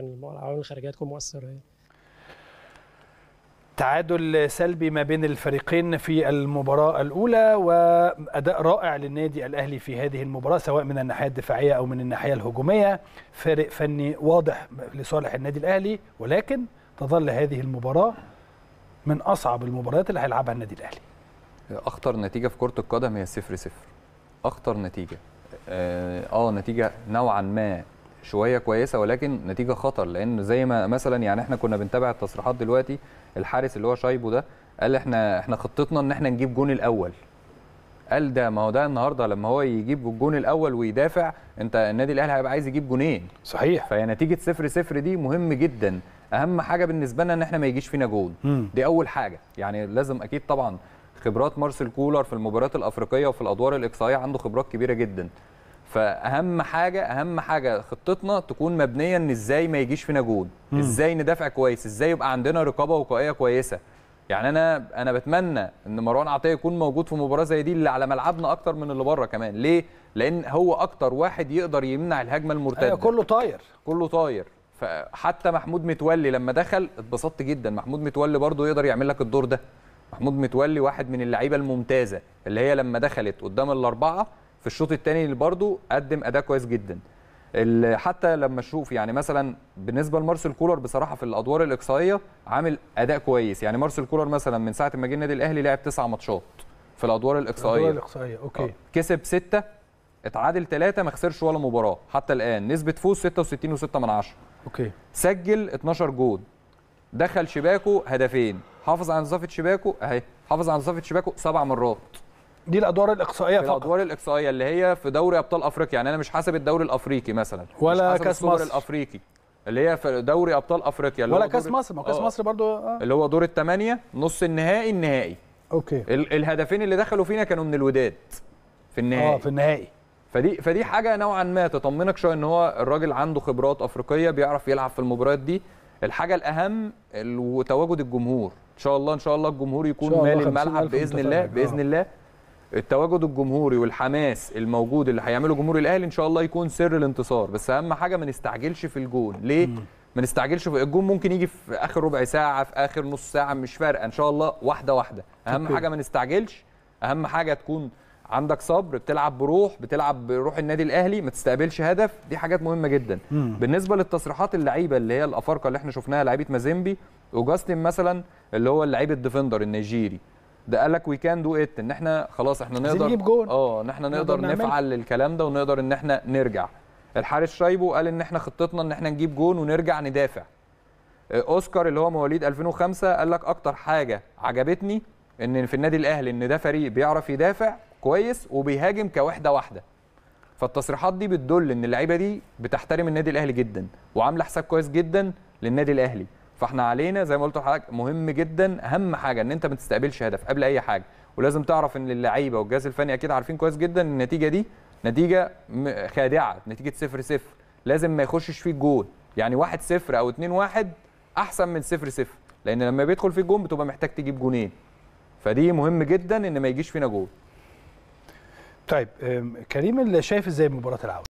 العوامل الخارجيه تكون مؤثره يعني. تعادل سلبي ما بين الفريقين في المباراة الأولى وأداء رائع للنادي الأهلي في هذه المباراة سواء من الناحية الدفاعية أو من الناحية الهجومية فارق فني واضح لصالح النادي الأهلي ولكن تظل هذه المباراة من أصعب المباريات اللي هيلعبها النادي الأهلي أخطر نتيجة في كرة القدم هي 0 0 أخطر نتيجة آه, آه نتيجة نوعا ما شويه كويسه ولكن نتيجه خطر لان زي ما مثلا يعني احنا كنا بنتابع التصريحات دلوقتي الحارس اللي هو شايبو ده قال احنا احنا خطتنا ان احنا نجيب جون الاول قال ده ما هو ده النهارده لما هو يجيب الجون الاول ويدافع انت النادي الاهلي هيبقى عايز يجيب جونين صحيح فهي نتيجه 0 0 دي مهم جدا اهم حاجه بالنسبه لنا ان احنا ما يجيش فينا جون م. دي اول حاجه يعني لازم اكيد طبعا خبرات مارسيل كولر في المباريات الافريقيه وفي الادوار الاقصائيه عنده خبرات كبيره جدا فاهم حاجه اهم حاجه خطتنا تكون مبنيه ان ازاي ما يجيش فينا جون ازاي ندافع كويس ازاي يبقى عندنا رقابه وقائيه كويسه يعني انا انا بتمنى ان مروان عطيه يكون موجود في مباراه زي دي اللي على ملعبنا اكتر من اللي بره كمان ليه لان هو اكتر واحد يقدر يمنع الهجمه المرتده أيوة كله طاير كله طاير فحتى محمود متولي لما دخل اتبسطت جدا محمود متولي برضه يقدر يعمل لك الدور ده محمود متولي واحد من اللعيبه الممتازه اللي هي لما دخلت قدام الاربعه في الشوط الثاني برضه قدم اداء كويس جدا حتى لما اشوف يعني مثلا بالنسبه لمارسيل كولر بصراحه في الادوار الاقصائيه عامل اداء كويس يعني مارسيل كولر مثلا من ساعه ما جه النادي الاهلي لعب تسع ماتشات في الادوار الاقصائيه الادوار الاقصائيه اوكي آه، كسب سته اتعادل ثلاثه ما خسرش ولا مباراه حتى الان نسبه فوز 66.6 اوكي سجل 12 جول دخل شباكه هدفين حافظ على نظافه شباكه اهي حافظ على نظافه شباكه سبع مرات دي الادوار الاقصائيه في فقط الادوار الاقصائيه اللي هي في دوري ابطال افريقيا يعني انا مش حاسب الدوري الافريقي مثلا ولا كاس مصر الافريقي اللي هي في دوري ابطال افريقيا اللي ولا كاس مصر ما كاس آه. مصر برضو آه. اللي هو دور الثمانيه نص النهائي النهائي اوكي ال الهدفين اللي دخلوا فينا كانوا من الوداد في النهائي اه في النهائي فدي فدي حاجه نوعا ما تطمنك شويه ان هو الراجل عنده خبرات افريقيه بيعرف يلعب في المباريات دي الحاجه الاهم وتواجد الجمهور ان شاء الله ان شاء الله الجمهور يكون مالي الملعب باذن الله باذن آه. الله التواجد الجمهوري والحماس الموجود اللي هيعمله جمهور الاهلي ان شاء الله يكون سر الانتصار بس اهم حاجه ما نستعجلش في الجون ليه ما نستعجلش في الجون ممكن يجي في اخر ربع ساعه في اخر نص ساعه مش فارقه ان شاء الله واحده واحده اهم حاجه ما نستعجلش اهم حاجه تكون عندك صبر بتلعب بروح بتلعب بروح النادي الاهلي ما تستقبلش هدف دي حاجات مهمه جدا مم. بالنسبه للتصريحات اللعيبه اللي هي الافارقه اللي احنا شفناها لعيبه مازيمبي وجاستن مثلا اللي هو اللعيب الديفندر النيجيري ده قال لك وي كان دو ات ان احنا خلاص احنا نقدر نجيب اه ان احنا نقدر نفعل الكلام ده ونقدر ان احنا نرجع الحارس شايبو قال ان احنا خطتنا ان احنا نجيب جون ونرجع ندافع آه، اوسكار اللي هو مواليد 2005 قال لك اكتر حاجه عجبتني ان في النادي الاهلي ان ده فريق بيعرف يدافع كويس وبيهاجم كوحده واحده فالتصريحات دي بتدل ان اللعيبه دي بتحترم النادي الاهلي جدا وعامله حساب كويس جدا للنادي الاهلي فاحنا علينا زي ما قلت لحضرتك مهم جدا اهم حاجه ان انت ما تستقبلش هدف قبل اي حاجه ولازم تعرف ان اللعيبه والجهاز الفني اكيد عارفين كويس جدا النتيجه دي نتيجه خادعه نتيجه 0 0 لازم ما يخشش فيه الجول يعني 1 0 او 2 1 احسن من 0 0 لان لما بيدخل فيه الجول بتبقى محتاج تجيب جونين فدي مهم جدا ان ما يجيش فينا جول طيب كريم اللي شايف ازاي مباراه العوده